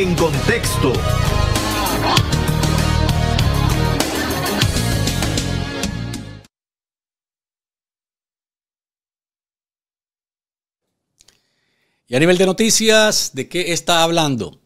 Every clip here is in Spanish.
En contexto. Y a nivel de noticias, ¿de qué está hablando?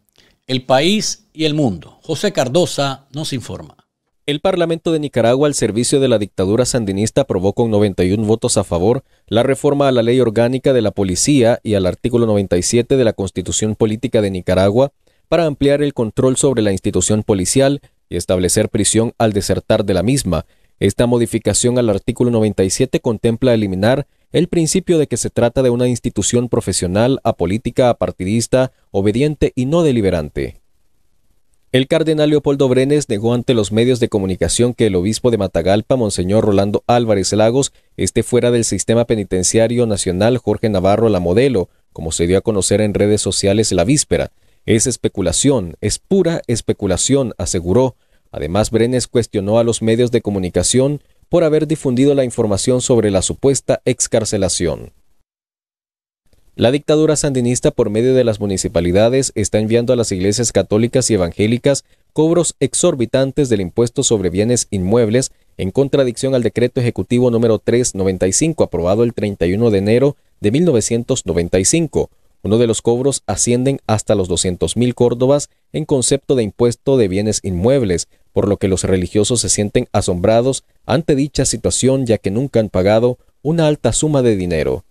El país y el mundo. José Cardosa nos informa. El Parlamento de Nicaragua al servicio de la dictadura sandinista aprobó con 91 votos a favor la reforma a la ley orgánica de la policía y al artículo 97 de la Constitución Política de Nicaragua para ampliar el control sobre la institución policial y establecer prisión al desertar de la misma. Esta modificación al artículo 97 contempla eliminar el principio de que se trata de una institución profesional, apolítica, apartidista, obediente y no deliberante. El cardenal Leopoldo Brenes negó ante los medios de comunicación que el obispo de Matagalpa, Monseñor Rolando Álvarez Lagos, esté fuera del sistema penitenciario nacional Jorge Navarro La Modelo, como se dio a conocer en redes sociales la víspera. Es especulación, es pura especulación, aseguró. Además, Brenes cuestionó a los medios de comunicación por haber difundido la información sobre la supuesta excarcelación. La dictadura sandinista por medio de las municipalidades está enviando a las iglesias católicas y evangélicas cobros exorbitantes del impuesto sobre bienes inmuebles en contradicción al decreto ejecutivo número 395 aprobado el 31 de enero de 1995 uno de los cobros ascienden hasta los 200.000 córdobas en concepto de impuesto de bienes inmuebles, por lo que los religiosos se sienten asombrados ante dicha situación ya que nunca han pagado una alta suma de dinero.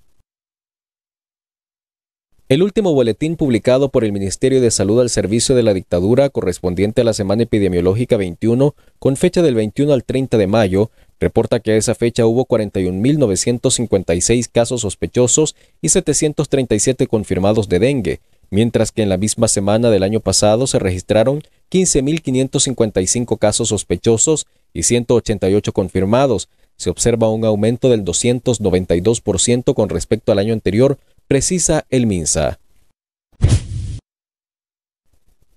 El último boletín publicado por el Ministerio de Salud al servicio de la dictadura correspondiente a la semana epidemiológica 21, con fecha del 21 al 30 de mayo, Reporta que a esa fecha hubo 41.956 casos sospechosos y 737 confirmados de dengue, mientras que en la misma semana del año pasado se registraron 15.555 casos sospechosos y 188 confirmados. Se observa un aumento del 292% con respecto al año anterior, precisa el MINSA.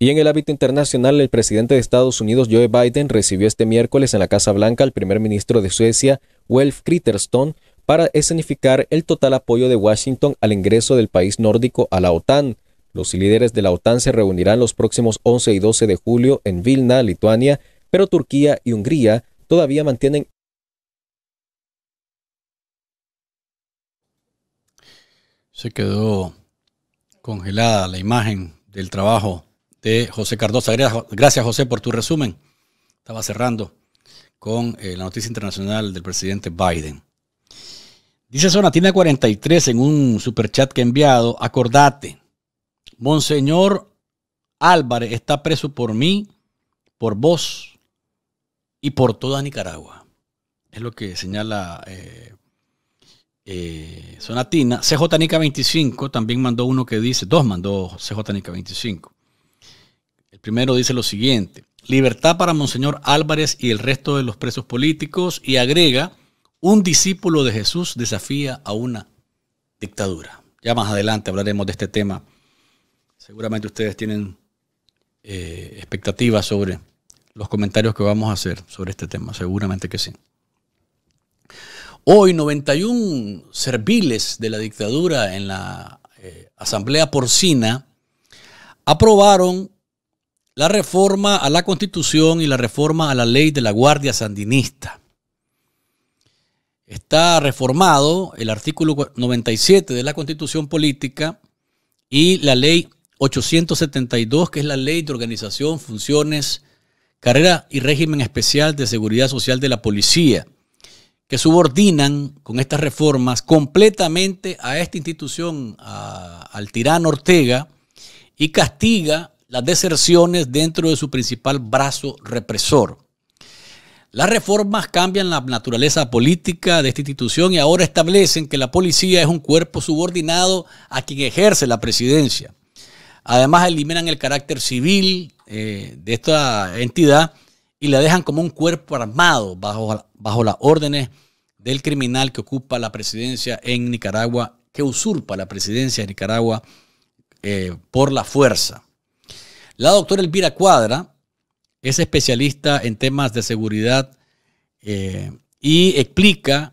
Y en el ámbito internacional, el presidente de Estados Unidos, Joe Biden, recibió este miércoles en la Casa Blanca al primer ministro de Suecia, Welf Kritterston, para escenificar el total apoyo de Washington al ingreso del país nórdico a la OTAN. Los líderes de la OTAN se reunirán los próximos 11 y 12 de julio en Vilna, Lituania, pero Turquía y Hungría todavía mantienen se quedó congelada la imagen del trabajo José Cardoso, Gracias, José, por tu resumen. Estaba cerrando con eh, la noticia internacional del presidente Biden. Dice zonatina 43 en un superchat que he enviado, acordate, Monseñor Álvarez está preso por mí, por vos y por toda Nicaragua. Es lo que señala eh, eh, Sonatina. CJ 25 también mandó uno que dice, dos mandó cjnica 25. Primero dice lo siguiente, libertad para Monseñor Álvarez y el resto de los presos políticos y agrega, un discípulo de Jesús desafía a una dictadura. Ya más adelante hablaremos de este tema. Seguramente ustedes tienen eh, expectativas sobre los comentarios que vamos a hacer sobre este tema, seguramente que sí. Hoy 91 serviles de la dictadura en la eh, Asamblea Porcina aprobaron la reforma a la constitución y la reforma a la ley de la Guardia Sandinista. Está reformado el artículo 97 de la constitución política y la ley 872, que es la ley de organización, funciones, carrera y régimen especial de seguridad social de la policía, que subordinan con estas reformas completamente a esta institución, al tirano Ortega, y castiga las deserciones dentro de su principal brazo represor. Las reformas cambian la naturaleza política de esta institución y ahora establecen que la policía es un cuerpo subordinado a quien ejerce la presidencia. Además, eliminan el carácter civil eh, de esta entidad y la dejan como un cuerpo armado bajo, bajo las órdenes del criminal que ocupa la presidencia en Nicaragua, que usurpa la presidencia de Nicaragua eh, por la fuerza. La doctora Elvira Cuadra es especialista en temas de seguridad eh, y explica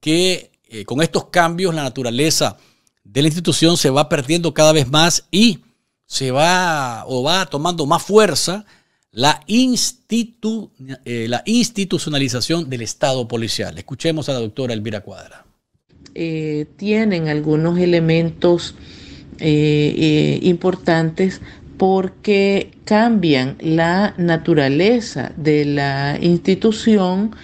que eh, con estos cambios la naturaleza de la institución se va perdiendo cada vez más y se va o va tomando más fuerza la, eh, la institucionalización del Estado policial. Escuchemos a la doctora Elvira Cuadra. tienen algunos elementos importantes porque cambian la naturaleza de la institución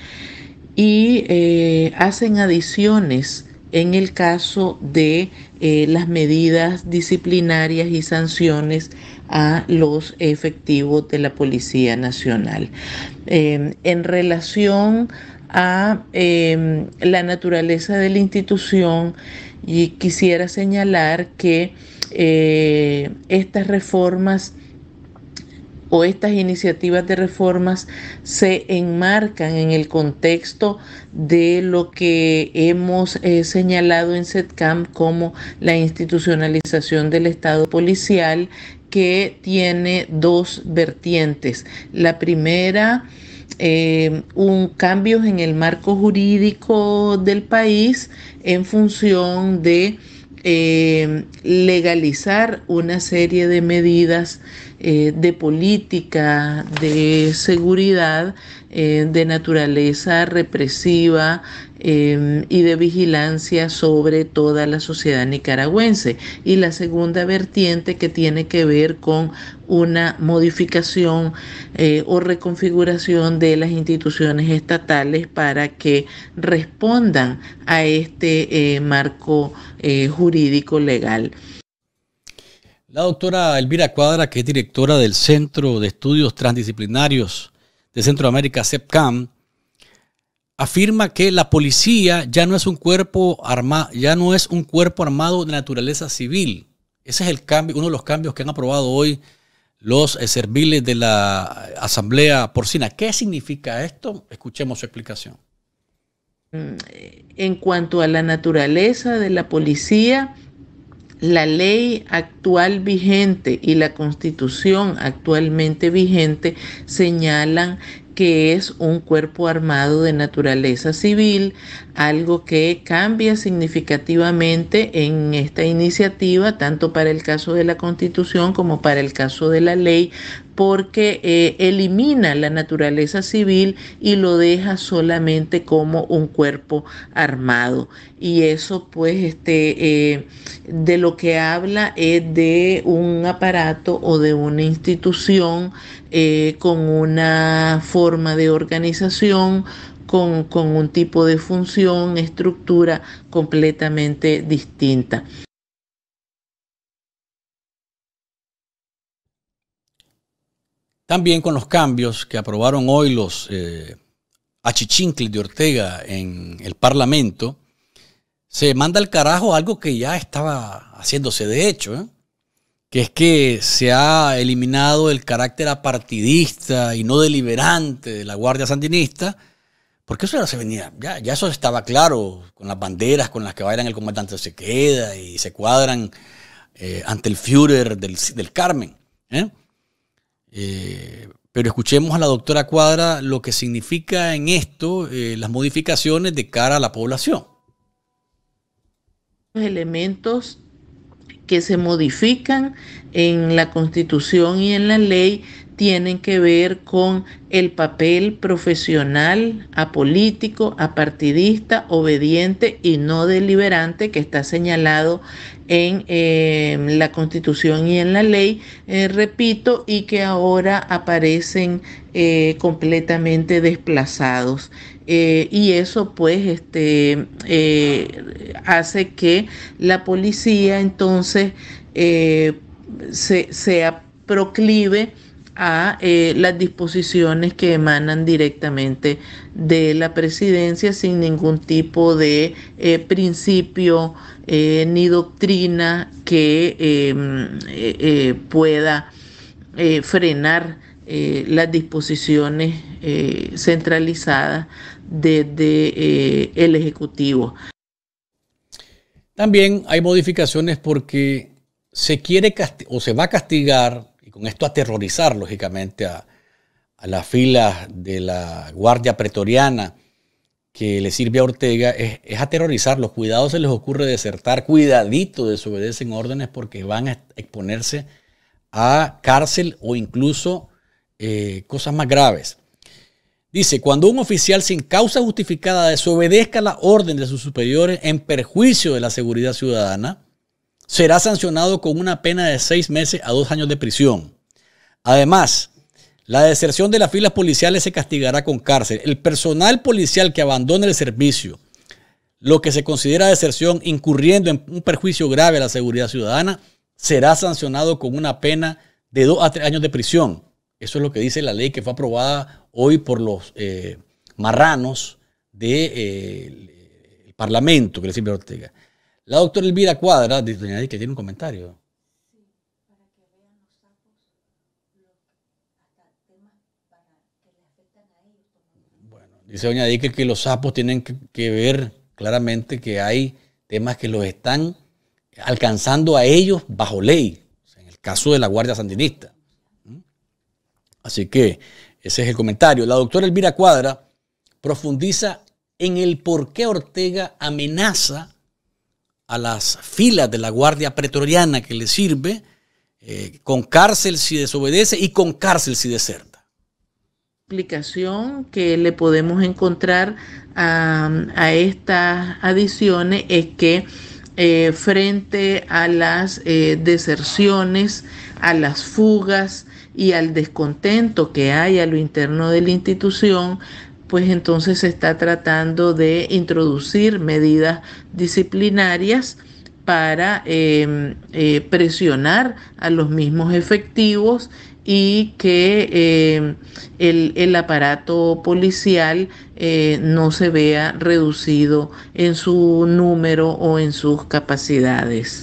y eh, hacen adiciones en el caso de eh, las medidas disciplinarias y sanciones a los efectivos de la Policía Nacional. Eh, en relación a la naturaleza de la institución, y quisiera señalar que eh, estas reformas o estas iniciativas de reformas se enmarcan en el contexto de lo que hemos eh, señalado en SETCAM como la institucionalización del Estado policial que tiene dos vertientes. La primera, eh, un cambios en el marco jurídico del país en función de eh, legalizar una serie de medidas eh, de política, de seguridad, eh, de naturaleza represiva, Em, y de vigilancia sobre toda la sociedad nicaragüense. Y la segunda vertiente que tiene que ver con una modificación eh, o reconfiguración de las instituciones estatales para que respondan a este eh, marco eh, jurídico legal. La doctora Elvira Cuadra, que es directora del Centro de Estudios Transdisciplinarios de Centroamérica, CEPCAM, afirma que la policía ya no es un cuerpo armado, ya no es un cuerpo armado de naturaleza civil. Ese es el cambio, uno de los cambios que han aprobado hoy los eh, serviles de la Asamblea Porcina. ¿Qué significa esto? Escuchemos su explicación. Mm, en cuanto a la naturaleza de la policía, la ley actual vigente y la constitución actualmente vigente señalan que es un cuerpo armado de naturaleza civil, algo que cambia significativamente en esta iniciativa, tanto para el caso de la Constitución como para el caso de la ley, porque eh, elimina la naturaleza civil y lo deja solamente como un cuerpo armado. Y eso pues este, eh, de lo que habla es de un aparato o de una institución eh, con una forma de organización, con un tipo de función, estructura completamente distinta. También con los cambios que aprobaron hoy los eh, de Ortega en el Parlamento, se manda al carajo algo que ya estaba haciéndose de hecho, ¿eh? que es que se ha eliminado el carácter apartidista y no deliberante de la Guardia Sandinista, porque eso ya se venía, ya, eso estaba claro, con las banderas con las que bailan el comandante se queda y se cuadran eh, ante el Führer del, del Carmen. ¿eh? Eh, pero escuchemos a la doctora Cuadra lo que significa en esto eh, las modificaciones de cara a la población. Los elementos que se modifican en la constitución y en la ley tienen que ver con el papel profesional, apolítico, apartidista, obediente y no deliberante que está señalado en em, la constitución y en la ley, eh, repito, y que ahora aparecen eh, completamente desplazados. Eh, y eso pues este, hace que la policía entonces se, sea proclive a eh, las disposiciones que emanan directamente de la presidencia sin ningún tipo de eh, principio eh, ni doctrina que em, pueda frenar las disposiciones centralizadas desde el Ejecutivo. También hay modificaciones porque se quiere o se va a castigar con esto aterrorizar, lógicamente, a, las filas de la Guardia Pretoriana que le sirve a Ortega, es, aterrorizar. aterrorizarlos. Cuidado se les ocurre desertar, cuidadito desobedecen órdenes porque van a exponerse a cárcel o incluso eh, cosas más graves. Dice, cuando un oficial sin causa justificada desobedezca la orden de sus superiores en perjuicio de la seguridad ciudadana, será sancionado con una pena de seis meses a dos años de prisión. Además, la deserción de las filas policiales se castigará con cárcel. El personal policial que abandone el servicio, lo que se considera deserción incurriendo en un perjuicio grave a la seguridad ciudadana, será sancionado con una pena de dos a tres años de prisión. Eso es lo que dice la ley que fue aprobada hoy por los eh, marranos del eh, Parlamento, que le Ortega. La doctora Elvira Cuadra, dice doña que tiene un comentario. Bueno, dice doña Dique que los sapos tienen que, que ver claramente que hay temas que los están alcanzando a ellos bajo ley, en el caso de la Guardia Sandinista. Así que ese es el comentario. La doctora Elvira Cuadra profundiza en el por qué Ortega amenaza a las filas de la Guardia Pretoriana que le sirve, eh, con cárcel si desobedece y con cárcel si deserta. Explicación que le podemos encontrar a, estas adiciones es que eh, frente a las eh, deserciones, a las fugas y al descontento que hay a lo interno de la institución, pues entonces se está tratando de introducir medidas disciplinarias para em, eh, presionar a los mismos efectivos y que em, el, aparato policial eh, no se vea reducido en su número o en sus capacidades.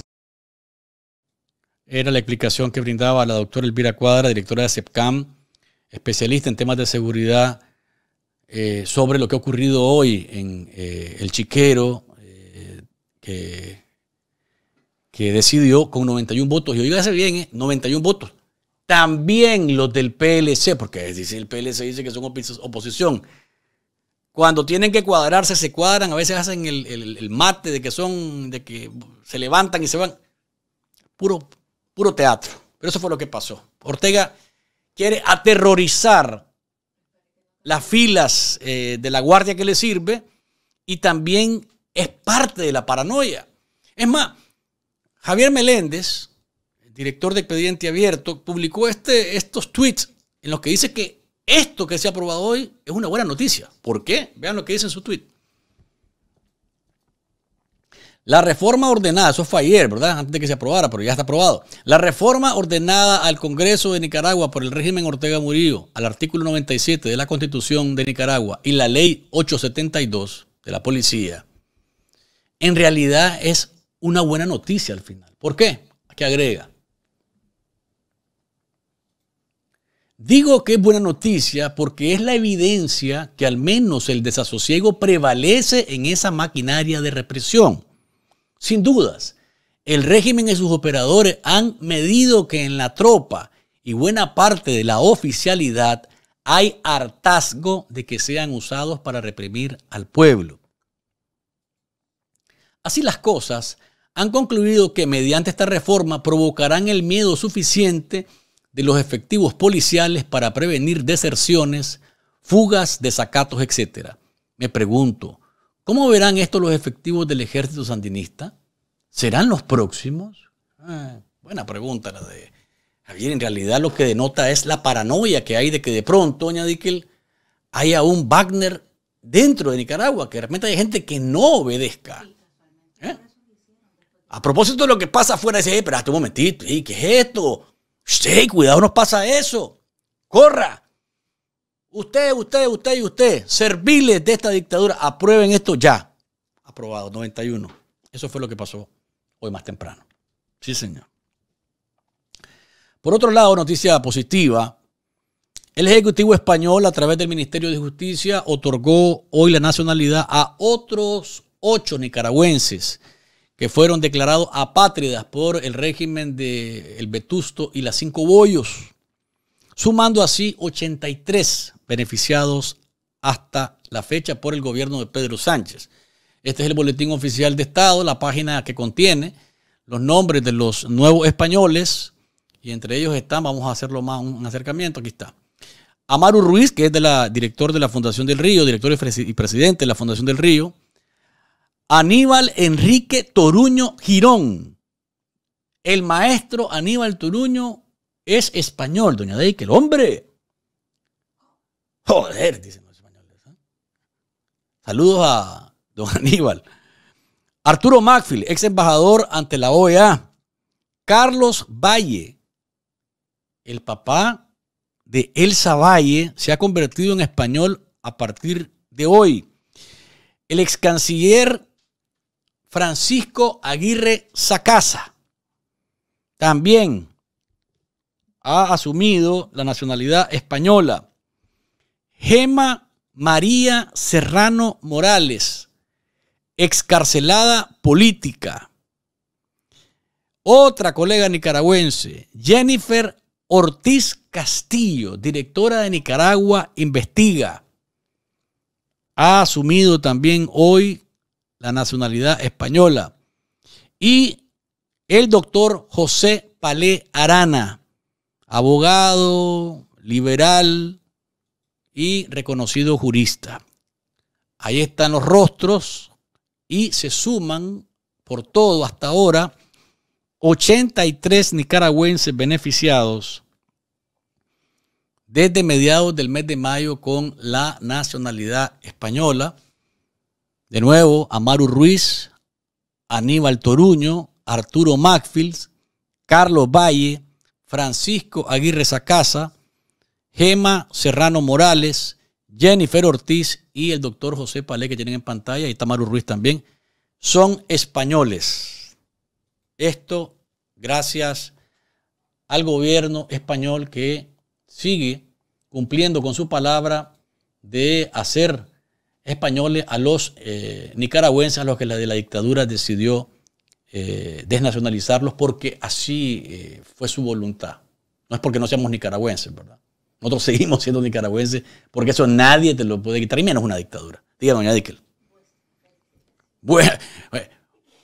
Era la explicación que brindaba la doctora Elvira Cuadra, directora de CEPCAM, especialista en temas de seguridad eh, sobre lo que ha ocurrido hoy en eh, El Chiquero, eh, que, decidió con 91 votos, y oígase bien, 91 votos, también los del PLC, porque dice el PLC dice que son oposición. Cuando tienen que cuadrarse, se cuadran, a veces hacen el, mate de que son, de que se levantan y se van. Puro, puro teatro. Pero eso fue lo que pasó. Ortega quiere aterrorizar las filas eh, de la guardia que le sirve y también es parte de la paranoia. Es más, Javier Meléndez, director de Expediente Abierto, publicó este, estos tweets en los que dice que esto que se ha aprobado hoy es una buena noticia. ¿Por qué? Vean lo que dice en su tweet. La reforma ordenada, eso fue ayer, ¿verdad? Antes de que se aprobara, pero ya está aprobado. La reforma ordenada al Congreso de Nicaragua por el régimen Ortega Murillo, al artículo 97 de la Constitución de Nicaragua y la ley 872 de la policía, en realidad es una buena noticia al final. ¿Por qué? Aquí agrega. Digo que es buena noticia porque es la evidencia que al menos el desasosiego prevalece en esa maquinaria de represión sin dudas, el régimen y sus operadores han medido que en la tropa y buena parte de la oficialidad hay hartazgo de que sean usados para reprimir al pueblo. Así las cosas, han concluido que mediante esta reforma provocarán el miedo suficiente de los efectivos policiales para prevenir deserciones, fugas, desacatos, etc. Me pregunto, ¿Cómo verán esto los efectivos del ejército sandinista? ¿Serán los próximos? Ah, buena pregunta la de Javier. En realidad lo que denota es la paranoia que hay de que de pronto, doña Dickel, haya un Wagner dentro de Nicaragua, que de repente hay gente que no obedezca. ¿Eh? A propósito de lo que pasa afuera, dice, pero un momentito, ¿qué es esto? Sí, cuidado, nos pasa eso. Corra. Usted, usted, usted y usted, serviles de esta dictadura, aprueben esto ya. Aprobado, 91. Eso fue lo que pasó hoy más temprano. Sí, señor. Por otro lado, noticia positiva, el Ejecutivo español, a través del Ministerio de Justicia, otorgó hoy la nacionalidad a otros ocho nicaragüenses que fueron declarados apátridas por el régimen de El Vetusto y las Cinco Bollos, sumando así 83 beneficiados hasta la fecha por el gobierno de Pedro Sánchez. Este es el boletín oficial de Estado, la página que contiene los nombres de los nuevos españoles y entre ellos están, vamos a hacerlo más un acercamiento, aquí está. Amaru Ruiz, que es de la, director de la Fundación del Río, director y presidente de la Fundación del Río. Aníbal Enrique Toruño Girón. El maestro Aníbal Toruño es español, doña el ¡Hombre! Joder, dicen los españoles. ¿eh? Saludos a don Aníbal. Arturo Macfield, ex embajador ante la OEA. Carlos Valle, el papá de Elsa Valle, se ha convertido en español a partir de hoy. El ex canciller Francisco Aguirre Sacasa también ha asumido la nacionalidad española. Gema María Serrano Morales, excarcelada política. Otra colega nicaragüense, Jennifer Ortiz Castillo, directora de Nicaragua Investiga, ha asumido también hoy la nacionalidad española. Y el doctor José Palé Arana, abogado, liberal, y reconocido jurista. Ahí están los rostros y se suman por todo hasta ahora 83 nicaragüenses beneficiados desde mediados del mes de mayo con la nacionalidad española. De nuevo, Amaru Ruiz, Aníbal Toruño, Arturo Macfields, Carlos Valle, Francisco Aguirre Sacasa, Gema Serrano Morales, Jennifer Ortiz y el doctor José Palé que tienen en pantalla y Tamaru Ruiz también, son españoles. Esto gracias al gobierno español que sigue cumpliendo con su palabra de hacer españoles a los eh, nicaragüenses, a los que la de la dictadura decidió eh, desnacionalizarlos porque así eh, fue su voluntad. No es porque no seamos nicaragüenses, ¿verdad? Nosotros seguimos siendo nicaragüenses porque eso nadie te lo puede quitar, y menos una dictadura. Diga, doña Dickel.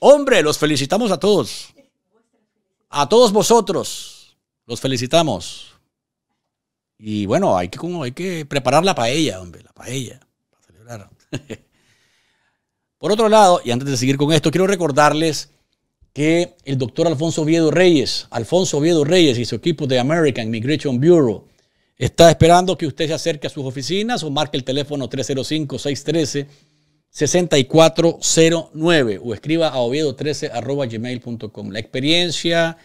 hombre, los felicitamos a todos. A todos vosotros. Los felicitamos. Y bueno, hay que, hay que preparar la paella, hombre, la paella, para celebrar. Por otro lado, y antes de seguir con esto, quiero recordarles que el doctor Alfonso Oviedo Reyes, Alfonso Oviedo Reyes y su equipo de American Migration Bureau, Está esperando que usted se acerque a sus oficinas o marque el teléfono 305-613-6409 o escriba a oviedo13.gmail.com. La experiencia,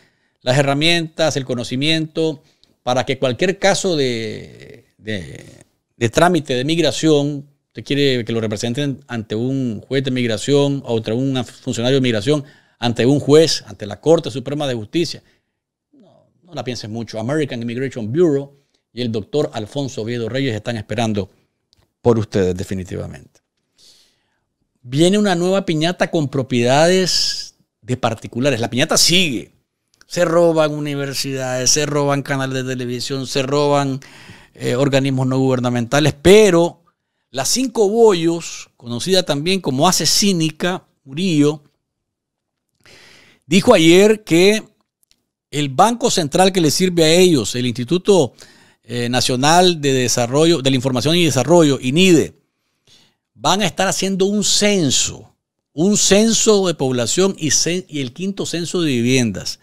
las herramientas, el conocimiento, para que cualquier caso de, de, trámite de migración, usted quiere que lo representen ante un juez de migración o ante un funcionario de migración, ante un juez, ante la Corte Suprema de Justicia. No, no la pienses mucho. American Immigration Bureau y el doctor Alfonso Viedo Reyes están esperando por ustedes definitivamente. Viene una nueva piñata con propiedades de particulares. La piñata sigue. Se roban universidades, se roban canales de televisión, se roban eh, organismos no gubernamentales, pero las cinco bollos, conocida también como asesínica, Murillo, dijo ayer que el Banco Central que le sirve a ellos, el Instituto eh, Nacional de Desarrollo, de la Información y Desarrollo, INIDE, van a estar haciendo un censo, un censo de población y, el quinto censo de viviendas.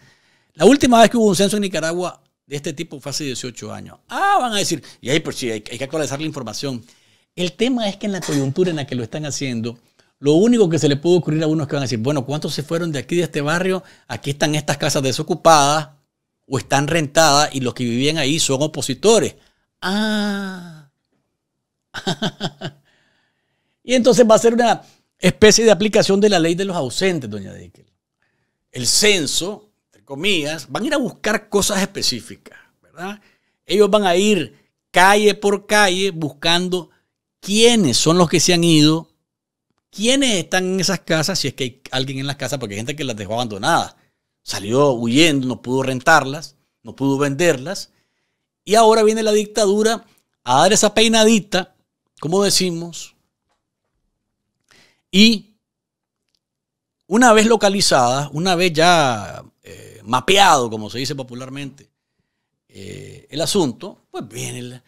La última vez que hubo un censo en Nicaragua de este tipo fue hace 18 años. Ah, van a decir, y ahí por pues si hay, que actualizar la información. El tema es que en la coyuntura en la que lo están haciendo, lo único que se le puede ocurrir a uno es que van a decir, bueno, ¿cuántos se fueron de aquí de este barrio? Aquí están estas casas desocupadas, o están rentadas y los que vivían ahí son opositores. Ah. y entonces va a ser una especie de aplicación de la ley de los ausentes, doña Dickel. El censo, entre comillas, van a ir a buscar cosas específicas, ¿verdad? Ellos van a ir calle por calle buscando quiénes son los que se han ido, quiénes están en esas casas, si es que hay alguien en las casas, porque hay gente que las dejó abandonadas salió huyendo, no pudo rentarlas, no pudo venderlas. Y ahora viene la dictadura a dar esa peinadita, como decimos. Y una vez localizada, una vez ya eh, mapeado, como se dice popularmente, eh, el asunto, pues viene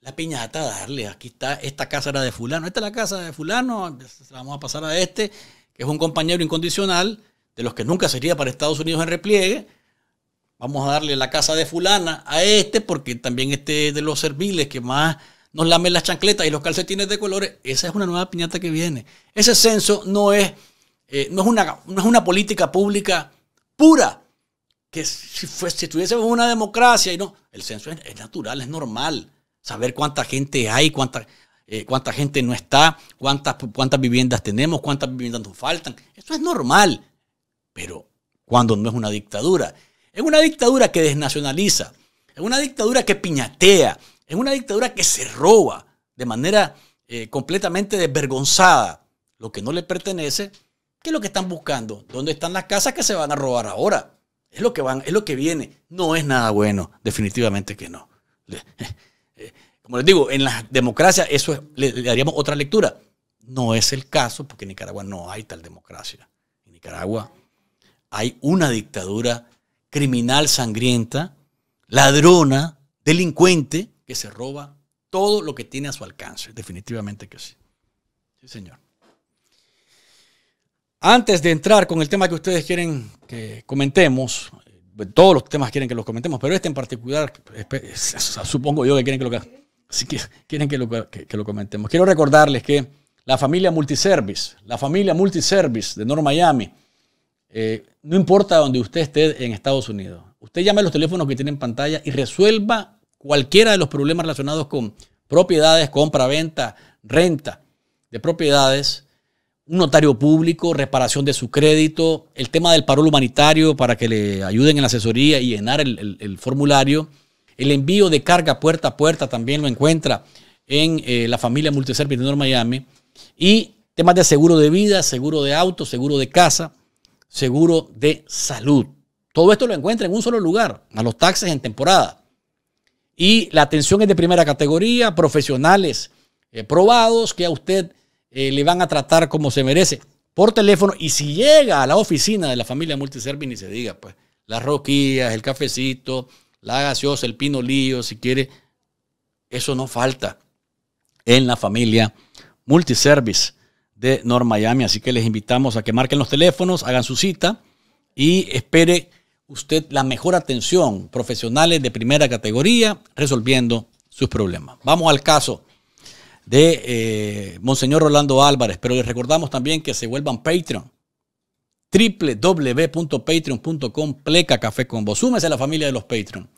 la, piñata a darle. Aquí está, esta casa era de fulano, esta es la casa de fulano, vamos a pasar a este, que es un compañero incondicional de los que nunca sería para Estados Unidos en repliegue, vamos a darle la casa de fulana a este, porque también este de los serviles que más nos lamen las chancletas y los calcetines de colores, esa es una nueva piñata que viene. Ese censo no es, eh, no es, una, política pública pura, que si, fuese, tuviésemos una democracia y no, el censo es, natural, es normal, saber cuánta gente hay, cuánta... Eh, cuánta gente no está, cuántas, cuántas viviendas tenemos, cuántas viviendas nos faltan. Eso es normal, pero cuando no es una dictadura. Es una dictadura que desnacionaliza, es una dictadura que piñatea, es una dictadura que se roba de manera eh, completamente desvergonzada lo que no le pertenece. ¿Qué es lo que están buscando? ¿Dónde están las casas que se van a robar ahora? Es lo que van, es lo que viene. No es nada bueno, definitivamente que no. Eh, como les digo, en la democracia eso le, daríamos otra lectura. No es el caso porque en Nicaragua no hay tal democracia. En Nicaragua hay una dictadura criminal sangrienta, ladrona, delincuente, que se roba todo lo que tiene a su alcance. Definitivamente que sí. Sí, señor. Antes de entrar con el tema que ustedes quieren que comentemos, eh, todos los temas quieren que los comentemos, pero este en particular, supongo yo que quieren que lo, quieren que lo, que, lo comentemos. Quiero recordarles que la familia Multiservice, la familia Multiservice de North Miami, eh, no importa donde usted esté en Estados Unidos, usted llame a los teléfonos que tiene en pantalla y resuelva cualquiera de los problemas relacionados con propiedades, compra, venta, renta de propiedades, un notario público, reparación de su crédito, el tema del parol humanitario para que le ayuden en la asesoría y llenar el, formulario, el envío de carga puerta a puerta también lo encuentra en eh, la familia Multiservice de Miami y temas de seguro de vida, seguro de auto, seguro de casa seguro de salud. Todo esto lo encuentra en un solo lugar, a los taxis en temporada. Y la atención es de primera categoría, profesionales eh, probados que a usted eh, le van a tratar como se merece por teléfono. Y si llega a la oficina de la familia Multiservice, y se diga, pues, las roquillas, el cafecito, la gaseosa, el pino lío, si quiere, eso no falta en la familia Multiservice de North Miami. Así que les invitamos a que marquen los teléfonos, hagan su cita y espere usted la mejor atención, profesionales de primera categoría resolviendo sus problemas. Vamos al caso de eh, Monseñor Rolando Álvarez, pero les recordamos también que se vuelvan Patreon www.patreon.com pleca café con Súmese a la familia de los Patreon.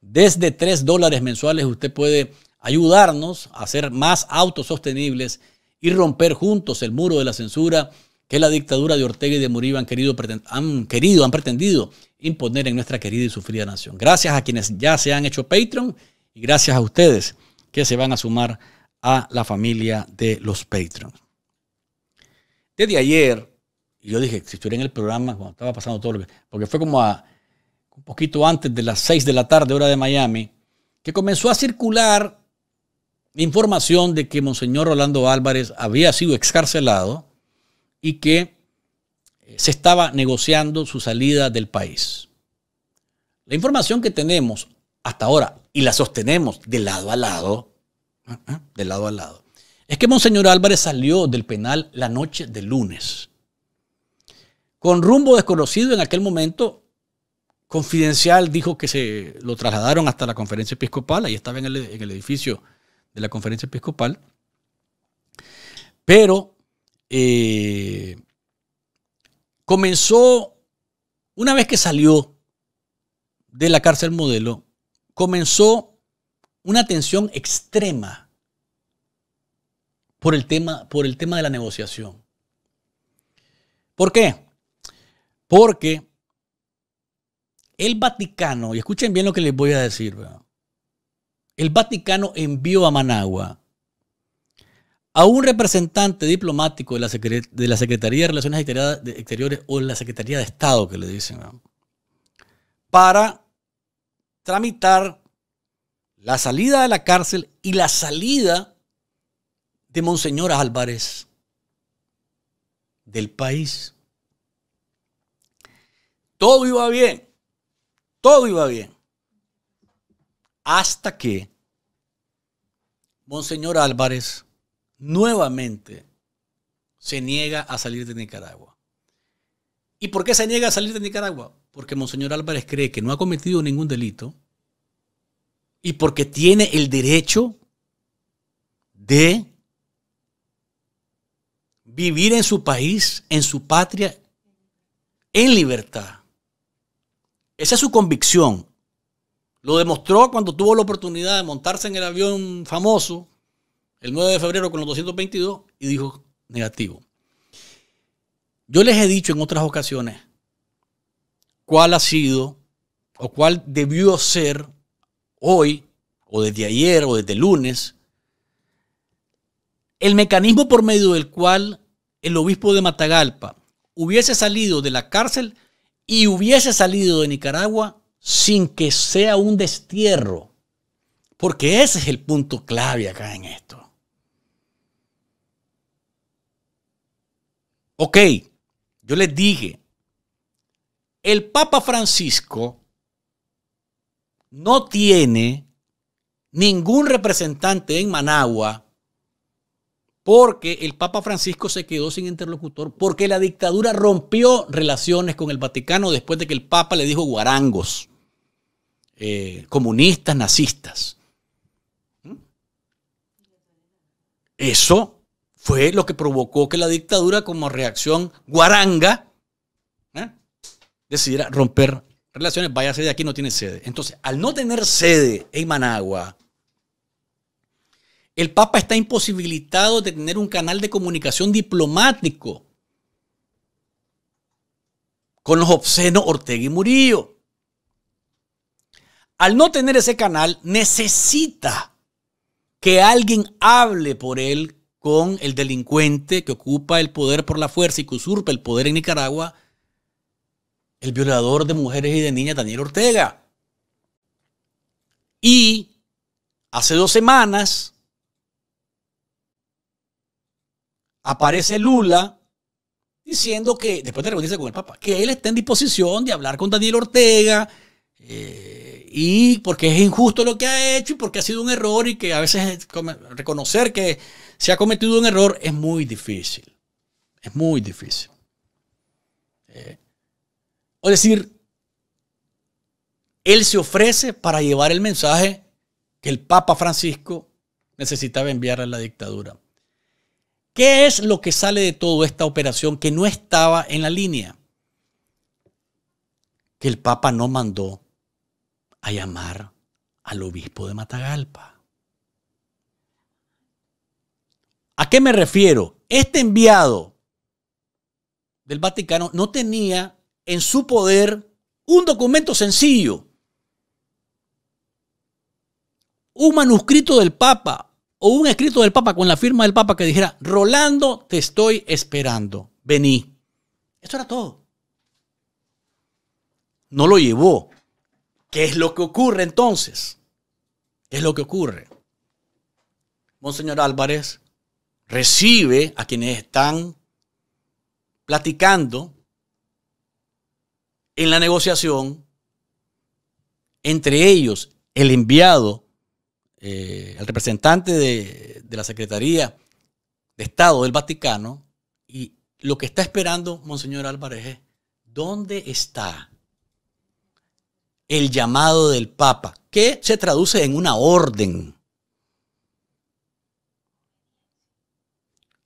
Desde 3 dólares mensuales usted puede ayudarnos a ser más autosostenibles y romper juntos el muro de la censura que la dictadura de Ortega y de Murillo han querido, han querido, han pretendido imponer en nuestra querida y sufrida nación. Gracias a quienes ya se han hecho Patreon y gracias a ustedes que se van a sumar a la familia de los Patreons. Desde ayer, yo dije, si estuviera en el programa, cuando estaba pasando todo lo que... Porque fue como a un poquito antes de las 6 de la tarde, hora de Miami, que comenzó a circular información de que Monseñor Rolando Álvarez había sido excarcelado y que eh, se estaba negociando su salida del país. La información que tenemos hasta ahora, y la sostenemos de lado a lado, ¿eh? de lado a lado, es que Monseñor Álvarez salió del penal la noche del lunes, con rumbo desconocido en aquel momento. Confidencial dijo que se lo trasladaron hasta la conferencia episcopal, ahí estaba en el edificio la conferencia episcopal, pero eh, comenzó, una vez que salió de la cárcel modelo, comenzó una tensión extrema por el tema, por el tema de la negociación. ¿Por qué? Porque el Vaticano, y escuchen bien lo que les voy a decir, ¿verdad? el Vaticano envió a Managua a un representante diplomático de la, Secretaría de Relaciones Exteriores o la Secretaría de Estado, que le dicen, para tramitar la salida de la cárcel y la salida de Monseñor Álvarez del país. Todo iba bien, todo iba bien. Hasta que Monseñor Álvarez nuevamente se niega a salir de Nicaragua. ¿Y por qué se niega a salir de Nicaragua? Porque Monseñor Álvarez cree que no ha cometido ningún delito y porque tiene el derecho de vivir en su país, en su patria, en libertad. Esa es su convicción. Lo demostró cuando tuvo la oportunidad de montarse en el avión famoso el 9 de febrero con los 222 y dijo negativo. Yo les he dicho en otras ocasiones cuál ha sido o cuál debió ser hoy o desde ayer o desde lunes el mecanismo por medio del cual el obispo de Matagalpa hubiese salido de la cárcel y hubiese salido de Nicaragua sin que sea un destierro. Porque ese es el punto clave acá en esto. Ok, yo les dije, el Papa Francisco no tiene ningún representante en Managua porque el Papa Francisco se quedó sin interlocutor, porque la dictadura rompió relaciones con el Vaticano después de que el Papa le dijo guarangos. Eh, comunistas, nazistas. Eso fue lo que provocó que la dictadura, como reacción guaranga, ¿eh? decidiera romper relaciones. Vaya de aquí no tiene sede. Entonces, al no tener sede en Managua, el Papa está imposibilitado de tener un canal de comunicación diplomático con los obscenos Ortega y Murillo al no tener ese canal, necesita que alguien hable por él con el delincuente que ocupa el poder por la fuerza y que usurpa el poder en Nicaragua, el violador de mujeres y de niñas, Daniel Ortega. Y hace dos semanas aparece Lula diciendo que, después de reunirse con el Papa, que él está en disposición de hablar con Daniel Ortega, eh, y porque es injusto lo que ha hecho y porque ha sido un error y que a veces reconocer que se ha cometido un error es muy difícil. Es muy difícil. Eh, o decir, él se ofrece para llevar el mensaje que el Papa Francisco necesitaba enviar a la dictadura. ¿Qué es lo que sale de toda esta operación que no estaba en la línea? Que el Papa no mandó llamar al obispo de Matagalpa. ¿A qué me refiero? Este enviado del Vaticano no tenía en su poder un documento sencillo, un manuscrito del Papa o un escrito del Papa con la firma del Papa que dijera, Rolando, te estoy esperando, vení. Esto era todo. No lo llevó. ¿Qué es lo que ocurre entonces? ¿Qué es lo que ocurre? Monseñor Álvarez recibe a quienes están platicando en la negociación, entre ellos el enviado, eh, el representante de, de la Secretaría de Estado del Vaticano, y lo que está esperando Monseñor Álvarez es, ¿dónde está el llamado del Papa, que se traduce en una orden.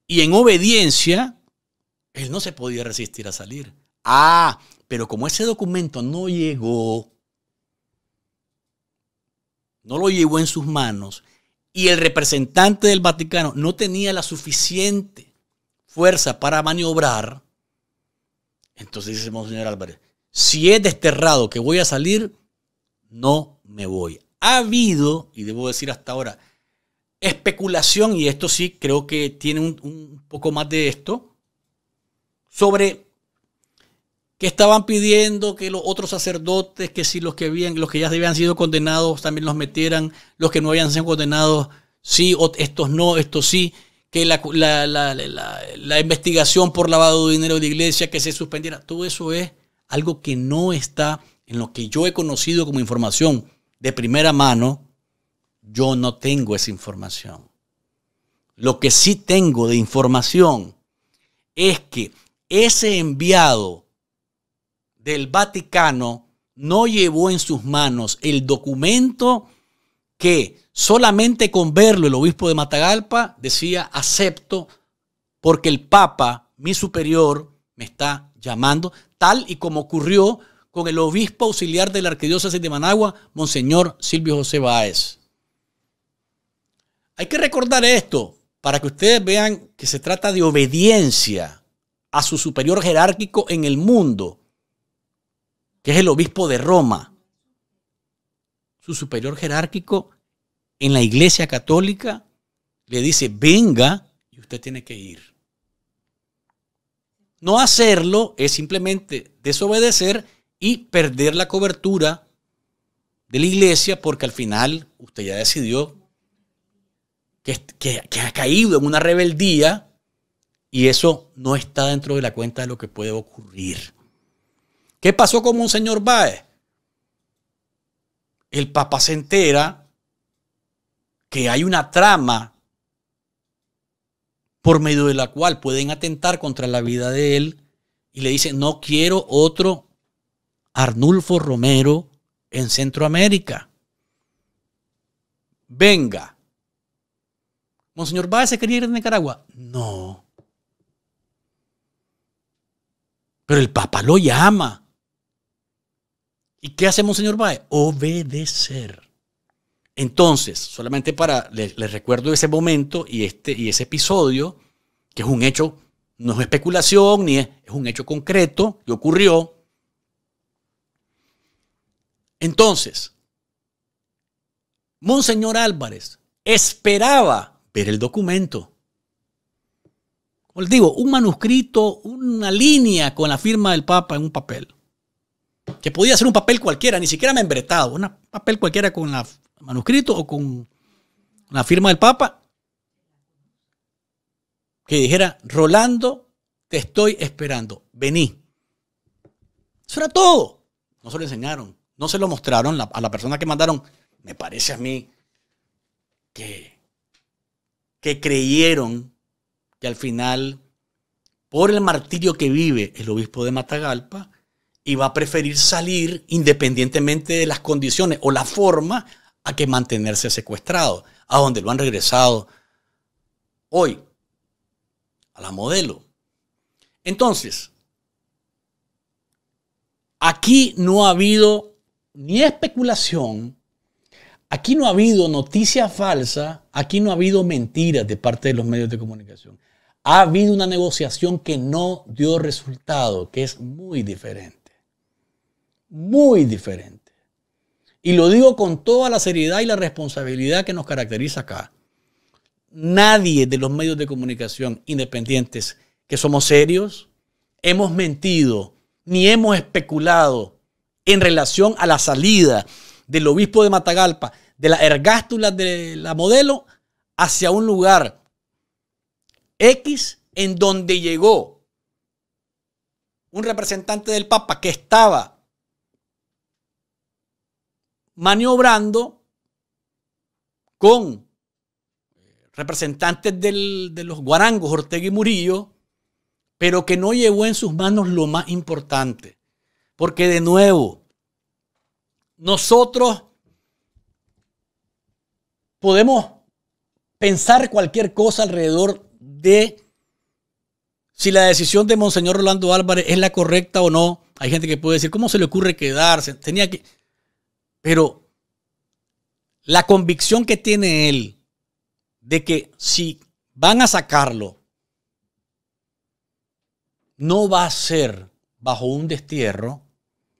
Y en obediencia, él no se podía resistir a salir. Ah, pero como ese documento no llegó, no lo llevó en sus manos, y el representante del Vaticano no tenía la suficiente fuerza para maniobrar, entonces dice Monseñor Álvarez, si es desterrado que voy a salir, no me voy. Ha habido, y debo decir hasta ahora, especulación, y esto sí creo que tiene un, poco más de esto, sobre que estaban pidiendo que los otros sacerdotes, que si los que habían, los que ya habían sido condenados también los metieran, los que no habían sido condenados, sí, estos no, estos sí, que la, la, la, la investigación por lavado de dinero de la iglesia que se suspendiera, todo eso es algo que no está en lo que yo he conocido como información de primera mano, yo no tengo esa información. Lo que sí tengo de información es que ese enviado del Vaticano no llevó en sus manos el documento que solamente con verlo el obispo de Matagalpa decía acepto porque el Papa, mi superior, me está llamando tal y como ocurrió con el obispo auxiliar de la arquidiócesis de Managua, Monseñor Silvio José Báez. Hay que recordar esto para que ustedes vean que se trata de obediencia a su superior jerárquico en el mundo, que es el obispo de Roma. Su superior jerárquico en la Iglesia Católica le dice, venga, y usted tiene que ir. No hacerlo es simplemente desobedecer y perder la cobertura de la iglesia porque al final usted ya decidió que, ha caído en una rebeldía y eso no está dentro de la cuenta de lo que puede ocurrir. ¿Qué pasó con Monseñor Baez? El Papa se entera que hay una trama por medio de la cual pueden atentar contra la vida de él y le dicen, no quiero otro Arnulfo Romero en Centroamérica. Venga. Monseñor Báez se quería ir a Nicaragua. No. Pero el Papa lo llama. ¿Y qué hace Monseñor Báez? Obedecer. Entonces, solamente para, les, recuerdo ese momento y, este, y ese episodio, que es un hecho, no es especulación, ni es, es un hecho concreto que ocurrió. Entonces, Monseñor Álvarez esperaba ver el documento. Como les digo, un manuscrito, una línea con la firma del Papa en un papel. Que podía ser un papel cualquiera, ni siquiera membretado, un papel cualquiera con la manuscrito o con la firma del Papa que dijera, Rolando, te estoy esperando, vení. Eso era todo. No se lo enseñaron, no se lo mostraron a la persona que mandaron. Me parece a mí que, que creyeron que al final, por el martirio que vive el obispo de Matagalpa, iba a preferir salir independientemente de las condiciones o la forma a que mantenerse secuestrado, a donde lo han regresado hoy, a la modelo. Entonces, aquí no ha habido ni especulación, aquí no ha habido noticia falsa, aquí no ha habido mentiras de parte de los medios de comunicación. Ha habido una negociación que no dio resultado, que es muy diferente. Muy diferente. Y lo digo con toda la seriedad y la responsabilidad que nos caracteriza acá. Nadie de los medios de comunicación independientes que somos serios hemos mentido ni hemos especulado en relación a la salida del obispo de Matagalpa, de la ergástula de la modelo, hacia un lugar X en donde llegó un representante del Papa que estaba maniobrando con representantes de los guarangos Ortega y Murillo, pero que no llevó en sus manos lo más importante. Porque de nuevo, nosotros podemos pensar cualquier cosa alrededor de si la decisión de Monseñor Rolando Álvarez es la correcta o no. Hay gente que puede decir, ¿cómo se le ocurre quedarse? Tenía que... Pero la convicción que tiene él de que si van a sacarlo, no va a ser bajo un destierro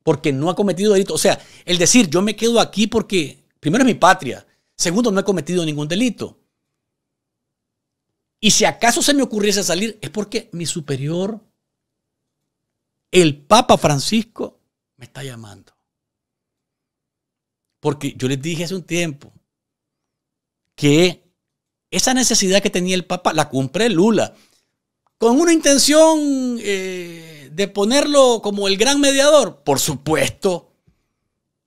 porque no ha cometido delito. O sea, el decir yo me quedo aquí porque, primero es mi patria, segundo no he cometido ningún delito. Y si acaso se me ocurriese salir, es porque mi superior, el Papa Francisco, me está llamando. Porque yo les dije hace un tiempo que esa necesidad que tenía el Papa la cumple Lula, con una intención eh, de ponerlo como el gran mediador, por supuesto.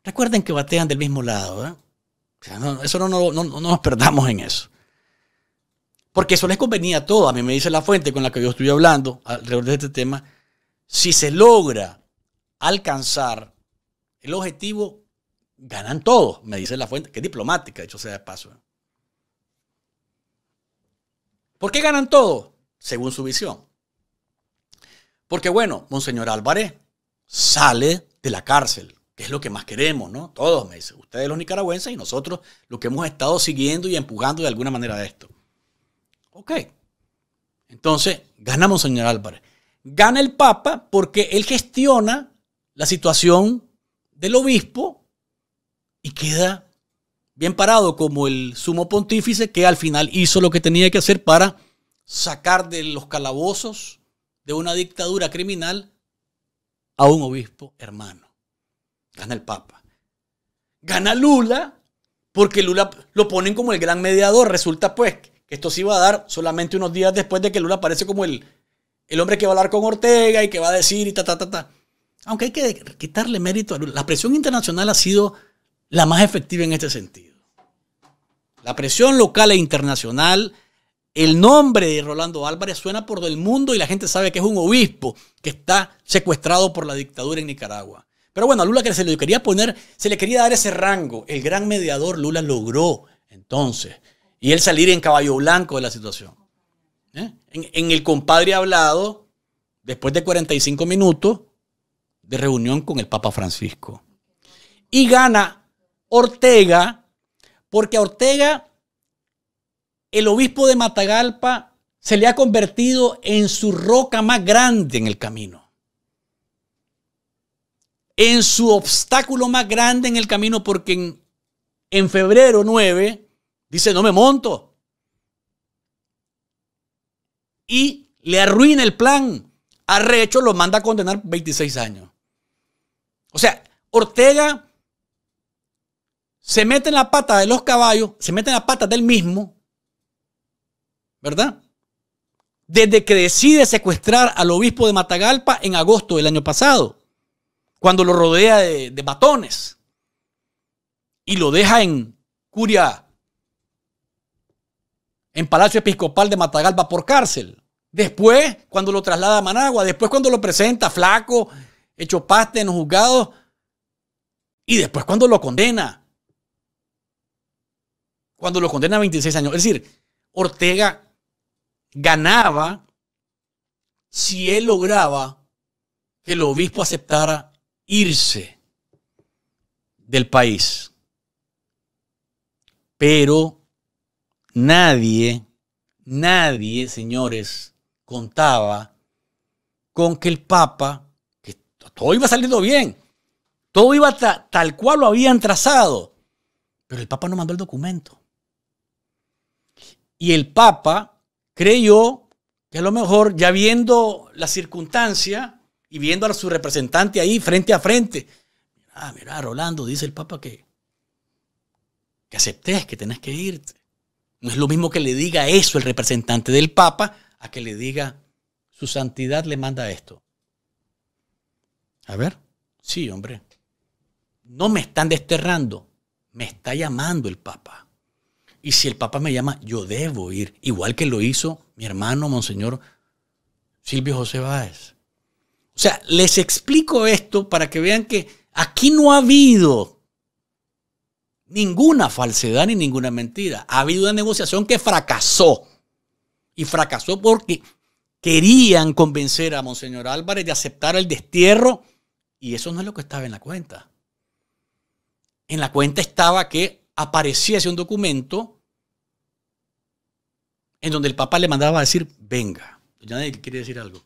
Recuerden que batean del mismo lado, ¿eh? eso no, no nos perdamos en eso. Porque eso les convenía a todos. A mí me dice la fuente con la que yo estoy hablando alrededor de este tema. Si se logra alcanzar el objetivo ganan todos, me dice la fuente, que es diplomática, hecho sea de paso. ¿eh? ¿Por qué ganan todos? Según su visión. Porque bueno, Monseñor Álvarez sale de la cárcel, que es lo que más queremos, ¿no? Todos, me dicen, ustedes los nicaragüenses y nosotros lo que hemos estado siguiendo y empujando de alguna manera esto. Ok. Entonces, gana Monseñor Álvarez. Gana el Papa porque él gestiona la situación del obispo y queda bien parado como el sumo pontífice que al final hizo lo que tenía que hacer para sacar de los calabozos de una dictadura criminal a un obispo hermano. Gana el Papa. Gana Lula porque Lula lo ponen como el gran mediador. Resulta pues que esto se iba a dar solamente unos días después de que Lula aparece como el, el hombre que va a hablar con Ortega y que va a decir y ta, ta, ta, ta. Aunque hay que quitarle mérito a Lula. La presión internacional ha sido la más efectiva en este sentido. La presión local e internacional, el nombre de Rolando Álvarez suena por el mundo y la gente sabe que es un obispo que está secuestrado por la dictadura en Nicaragua. Pero bueno, a Lula que se le quería poner, se le quería dar ese rango. El gran mediador Lula logró entonces. Y él salir en caballo blanco de la situación. ¿Eh? En, en, el compadre hablado, después de 45 minutos de reunión con el Papa Francisco. Y gana Ortega, porque a Ortega el obispo de Matagalpa se le ha convertido en su roca más grande en el camino, en su obstáculo más grande en el camino, porque en, febrero 9 dice, no me monto. Y le arruina el plan. Arrecho lo manda a condenar 26 años. O sea, Ortega se mete en la pata de los caballos, se mete en la pata del mismo, ¿verdad? Desde que decide secuestrar al obispo de Matagalpa en agosto del año pasado, cuando lo rodea de, de batones y lo deja en curia, en Palacio Episcopal de Matagalpa por cárcel. Después, cuando lo traslada a Managua, después cuando lo presenta flaco, hecho paste en los juzgados, y después cuando lo condena cuando lo condena a 26 años. Es decir, Ortega ganaba si él lograba que el obispo aceptara irse del país. Pero nadie, nadie, señores, contaba con que el Papa, que todo iba saliendo bien, todo iba tal cual lo habían trazado, pero el Papa no mandó el documento. Y el Papa creyó que a lo mejor, ya viendo la circunstancia y viendo a su representante ahí frente a frente, ah, mira, Rolando, dice el Papa que, que aceptes, que tenés que irte. No es lo mismo que le diga eso el representante del Papa a que le diga, su santidad le manda esto. A ver, sí, hombre. No me están desterrando, me está llamando el Papa. Y si el Papa me llama, yo debo ir, igual que lo hizo mi hermano, Monseñor Silvio José Báez. O sea, les explico esto para que vean que aquí no ha habido ninguna falsedad ni ninguna mentira. Ha habido una negociación que fracasó. Y fracasó porque querían convencer a Monseñor Álvarez de aceptar el destierro y eso no es lo que estaba en la cuenta. En la cuenta estaba que apareciese un documento en donde el papá le mandaba a decir, venga. Ya nadie quiere decir algo,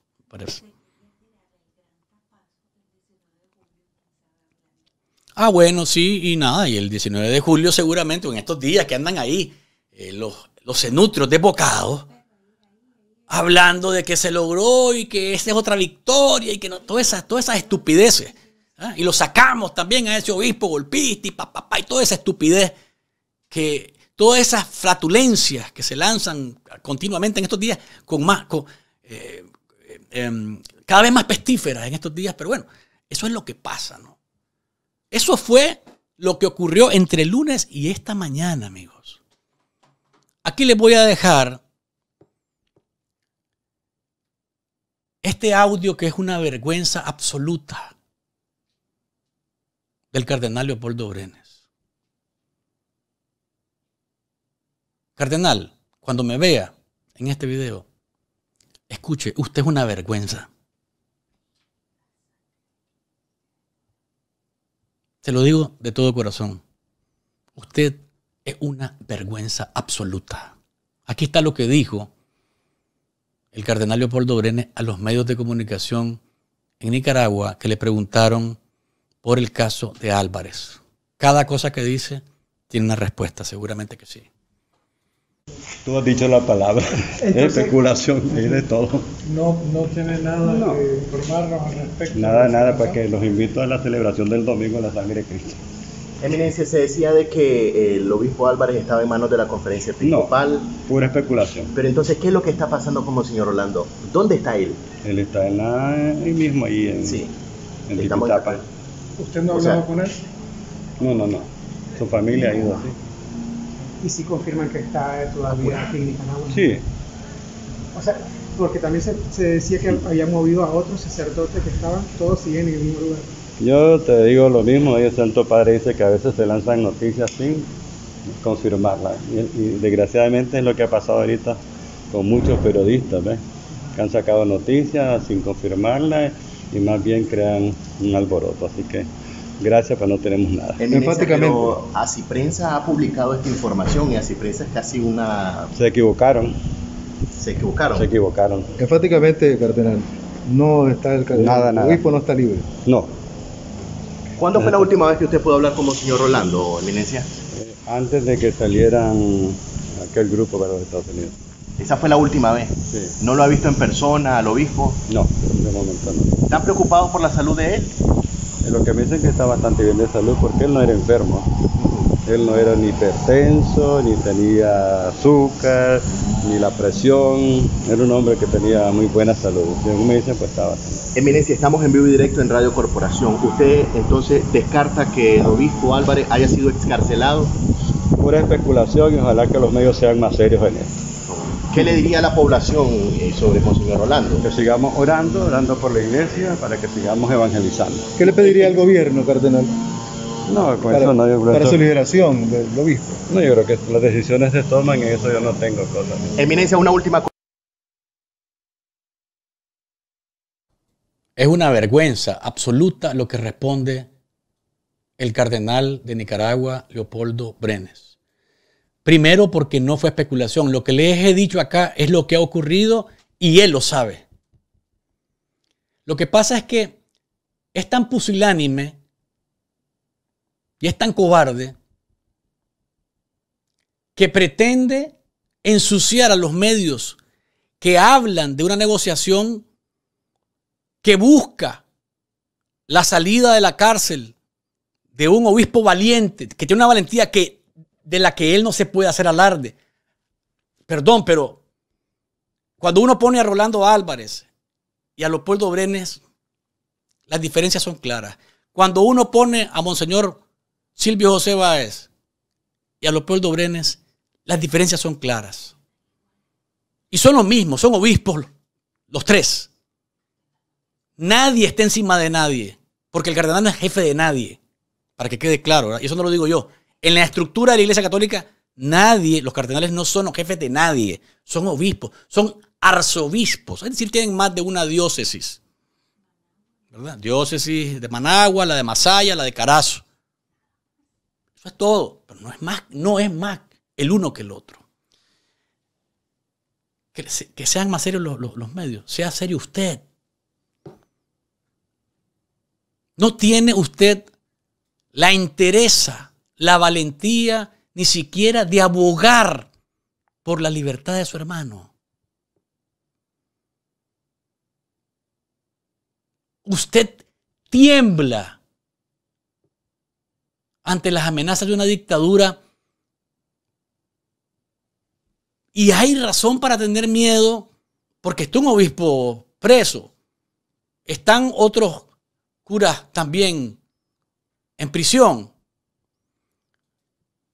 Ah, bueno, sí, y nada, y el 19 de julio seguramente, en estos días que andan ahí, eh, los, los cenutrios desbocados, hablando de que se logró y que esta es otra victoria y que no, todas esas, estupideces. ¿ah? Y lo sacamos también a ese obispo golpista y papá y toda esa estupidez que todas esas flatulencias que se lanzan continuamente en estos días, con más, eh, eh, em, cada vez más pestíferas en estos días, pero bueno, eso es lo que pasa, ¿no? Eso fue lo que ocurrió entre el lunes y esta mañana, amigos. Aquí les voy a dejar este audio que es una vergüenza absoluta del cardenal Leopoldo brenner Cardenal, cuando me vea en este video, escuche, usted es una vergüenza. Te lo digo de todo corazón. Usted es una vergüenza absoluta. Aquí está lo que dijo el cardenal Leopoldo Brenes a los medios de comunicación en Nicaragua que le preguntaron por el caso de Álvarez. Cada cosa que dice tiene una respuesta, seguramente que sí. Tú has dicho la palabra, especulación, hay de todo. No, no tiene nada que informarnos al respecto. Nada, nada, porque pues los invito a la celebración del domingo de la sangre de Cristo. Eminencia, se decía de que el obispo Álvarez estaba en manos de la conferencia Principal, pura especulación. Pero entonces, ¿qué es lo que está pasando con el señor Orlando? ¿Dónde está él? Él está en ahí mismo, ahí en, sí. en ¿Usted no ha hablado con él? No, no, no. Su familia ha ido y si confirman que está todavía aquí ah, en Nicaragua. Sí. O sea, porque también se, se decía que había movido a otros sacerdotes que estaban, todos siguen en el mismo lugar. Yo te digo lo mismo, el Santo Padre dice que a veces se lanzan noticias sin confirmarlas. Y, desgraciadamente es lo que ha pasado ahorita con muchos periodistas, ¿ves? Que han sacado noticias sin confirmarlas y más bien crean un alboroto. Así que gracias, pero no tenemos nada. Enfáticamente. Así Prensa ha publicado esta información y Así Prensa es casi una... Se equivocaron. Se equivocaron. Se equivocaron. Enfáticamente, Cardenal, no está el cardenal. Nada, nada. El obispo no está libre. No. ¿Cuándo fue la última vez que usted pudo hablar con señor Rolando, Eminencia? Eh, antes de que salieran aquel grupo para los Estados Unidos. Esa fue la última vez. Sí. ¿No lo ha visto en persona al obispo? No, de momento no. ¿Están preocupados por la salud de él? Lo que me dicen que está bastante bien de salud porque él no era enfermo. Él no era ni hipertenso, ni tenía azúcar, ni la presión. Era un hombre que tenía muy buena salud. Según me dicen, pues estaba. Eminencia, estamos en vivo y directo en Radio Corporación. ¿Usted entonces descarta que el obispo Álvarez haya sido excarcelado? Pura especulación y ojalá que los medios sean más serios en esto. ¿Qué le diría a la población eh, sobre Monseñor Orlando? Que sigamos orando, orando por la iglesia, para que sigamos evangelizando. ¿Qué le pediría al gobierno, cardenal? No, con para, no, yo creo Para su liberación del obispo. No, yo creo que las decisiones se toman y eso yo no tengo cosas. Eminencia, una última cosa. Es una vergüenza absoluta lo que responde el cardenal de Nicaragua, Leopoldo Brenes. Primero porque no fue especulación. Lo que les he dicho acá es lo que ha ocurrido y él lo sabe. Lo que pasa es que es tan pusilánime y es tan cobarde que pretende ensuciar a los medios que hablan de una negociación que busca la salida de la cárcel de un obispo valiente, que tiene una valentía que de la que él no se puede hacer alarde. Perdón, pero cuando uno pone a Rolando Álvarez y a Leopoldo Brenes, las diferencias son claras. Cuando uno pone a Monseñor Silvio José Báez y a Leopoldo Brenes, las diferencias son claras. Y son los mismos, son obispos los tres. Nadie está encima de nadie, porque el cardenal no es jefe de nadie, para que quede claro, y eso no lo digo yo, en la estructura de la Iglesia Católica, nadie, los cardenales no son los jefes de nadie, son obispos, son arzobispos, es decir, tienen más de una diócesis. ¿Verdad? Diócesis de Managua, la de Masaya, la de Carazo. Eso es todo, pero no es más, no es más el uno que el otro. Que, sean más serios los, los medios, sea serio usted. No tiene usted la interesa la valentía ni siquiera de abogar por la libertad de su hermano. Usted tiembla ante las amenazas de una dictadura y hay razón para tener miedo porque está un obispo preso. Están otros curas también en prisión.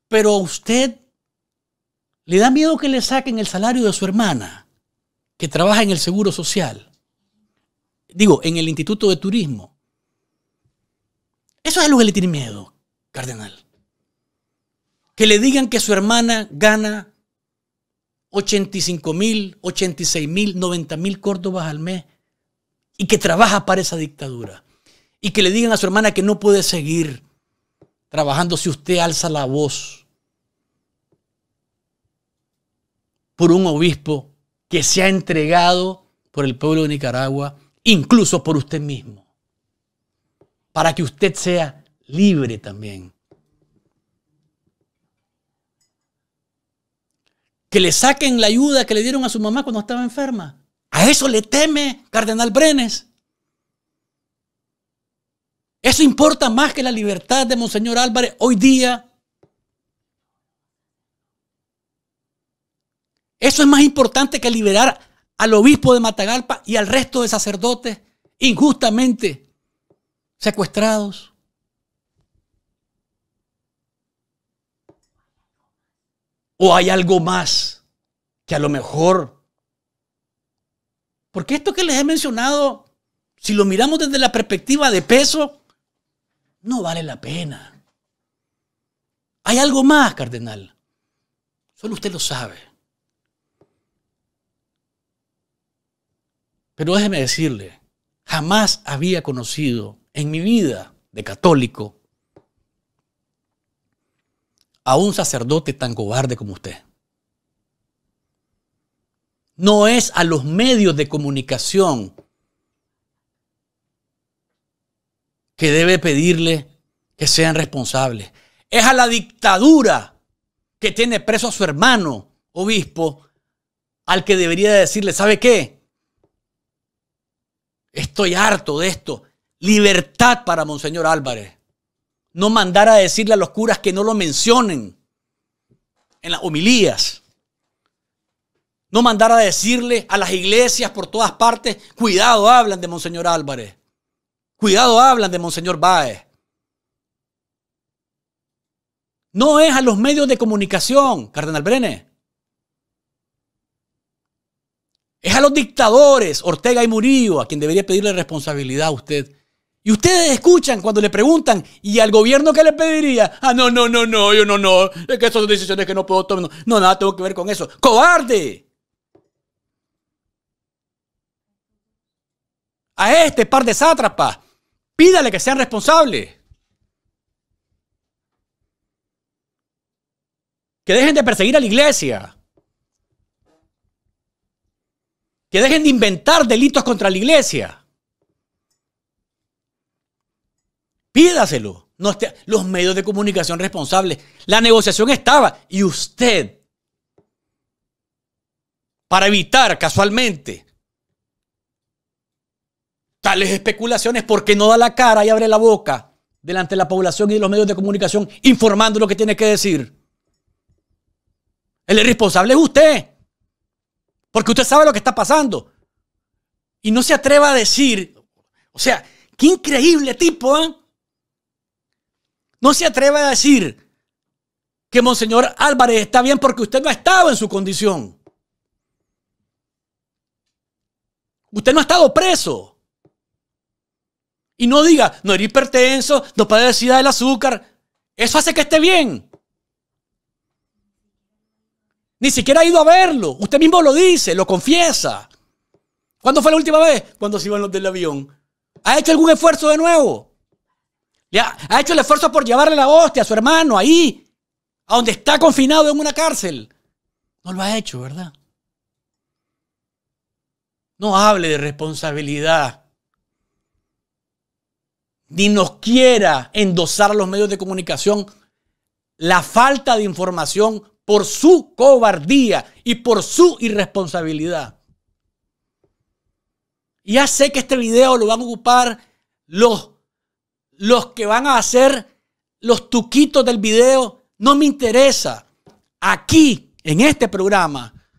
Pero a usted le da miedo que le saquen el salario de su hermana, que trabaja en el Seguro Social. Digo, en el Instituto de Turismo. Eso es lo que le tiene miedo, cardenal. Que le digan que su hermana gana 85 mil, 86 mil, 90 mil córdobas al mes y que trabaja para esa dictadura. Y que le digan a su hermana que no puede seguir trabajando si usted alza la voz por un obispo que se ha entregado por el pueblo de Nicaragua, incluso por usted mismo, para que usted sea libre también. Que le saquen la ayuda que le dieron a su mamá cuando estaba enferma. A eso le teme Cardenal Brenes. Eso importa más que la libertad de Monseñor Álvarez hoy día. Eso es más importante que liberar al obispo de Matagalpa y al resto de sacerdotes injustamente secuestrados. ¿O hay algo más que a lo mejor? Porque esto que les he mencionado, si lo miramos desde la perspectiva de peso, no vale la pena. Hay algo más, cardenal. Solo usted lo sabe. Pero déjeme decirle, jamás había conocido en mi vida de católico a un sacerdote tan cobarde como usted. No es a los medios de comunicación que debe pedirle que sean responsables. Es a la dictadura que tiene preso a su hermano, obispo, al que debería decirle, ¿sabe qué? Estoy harto de esto. Libertad para Monseñor Álvarez. No mandar a decirle a los curas que no lo mencionen en las homilías. No mandar a decirle a las iglesias por todas partes, cuidado, hablan de Monseñor Álvarez. Cuidado hablan de Monseñor Báez. No es a los medios de comunicación, Cardenal Brene. Es a los dictadores, Ortega y Murillo, a quien debería pedirle responsabilidad a usted. Y ustedes escuchan cuando le preguntan, ¿y al gobierno qué le pediría? Ah, no, no, no, no, yo no, no. Es que son decisiones que no puedo tomar. No, nada tengo que ver con eso. ¡Cobarde! A este par de sátrapas Pídale que sean responsables. Que dejen de perseguir a la iglesia. Que dejen de inventar delitos contra la iglesia. Pídaselo. No, los medios de comunicación responsables. La negociación estaba y usted, para evitar casualmente tales especulaciones porque no da la cara y abre la boca delante de la población y de los medios de comunicación informando lo que tiene que decir. El responsable es usted. Porque usted sabe lo que está pasando. Y no se atreva a decir, o sea, qué increíble tipo, ¿eh? No se atreva a decir que Monseñor Álvarez está bien porque usted no ha estado en su condición. Usted no ha estado preso. Y no diga, no eres hipertenso, no padecía del azúcar. Eso hace que esté bien. Ni siquiera ha ido a verlo. Usted mismo lo dice, lo confiesa. ¿Cuándo fue la última vez? Cuando se iban los del avión. ¿Ha hecho algún esfuerzo de nuevo? ¿Ha hecho el esfuerzo por llevarle la hostia a su hermano ahí, a donde está confinado en una cárcel? No lo ha hecho, ¿verdad? No hable de responsabilidad ni nos quiera endosar a los medios de comunicación la falta de información por su cobardía y por su irresponsabilidad. Ya sé que este video lo van a ocupar los, que van a hacer los tuquitos del video. No me interesa. Aquí, en este programa,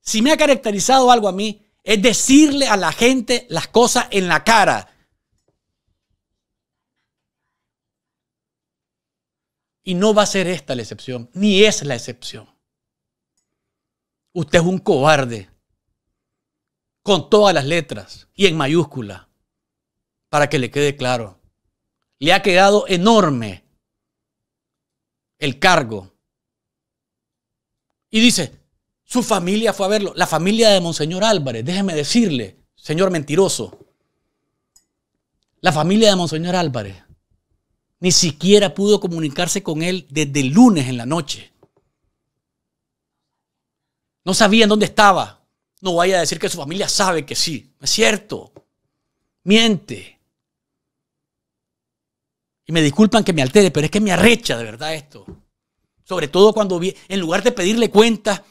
si me ha caracterizado algo a mí, es decirle a la gente las cosas en la cara Y no va a ser esta la excepción, ni es la excepción. Usted es un cobarde, con todas las letras y en mayúscula, para que le quede claro. Le ha quedado enorme el cargo. Y dice, su familia fue a verlo, la familia de Monseñor Álvarez, déjeme decirle, señor mentiroso, la familia de Monseñor Álvarez ni siquiera pudo comunicarse con él desde el lunes en la noche. No sabían dónde estaba. No vaya a decir que su familia sabe que sí. es cierto. Miente. Y me disculpan que me altere, pero es que me arrecha de verdad esto. Sobre todo cuando vi, en lugar de pedirle cuenta,